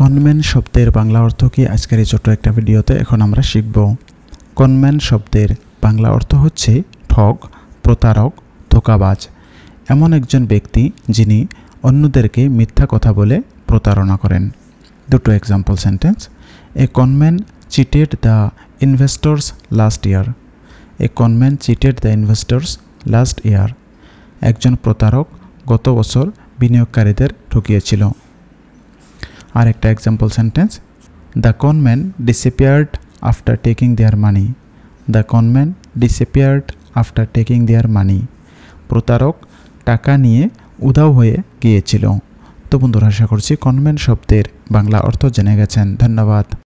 conman শব্দের বাংলা অর্থ কি আজকের এই ছোট্ট একটা ভিডিওতে এখন আমরা শিখব কনম্যান শব্দের বাংলা অর্থ হচ্ছে ঠগ প্রতারক ধোকাবাজ এমন একজন ব্যক্তি যিনি অন্যদেরকে মিথ্যা কথা বলে প্রতারণা করেন দুটো example sentence a conman cheated the investors last year a conman cheated the investors last year একজন প্রতারক গত বছর বিনিয়োগকারীদের ঠকিয়েছিল আর একটা example sentence the conman disappeared after taking their money the conman disappeared after taking their money প্রতারক টাকা নিয়ে উধাও হয়ে গিয়েছিল তো বন্ধুরা আশা করছি কনম্যান শব্দের বাংলা অর্থ জেনে গেছেন ধন্যবাদ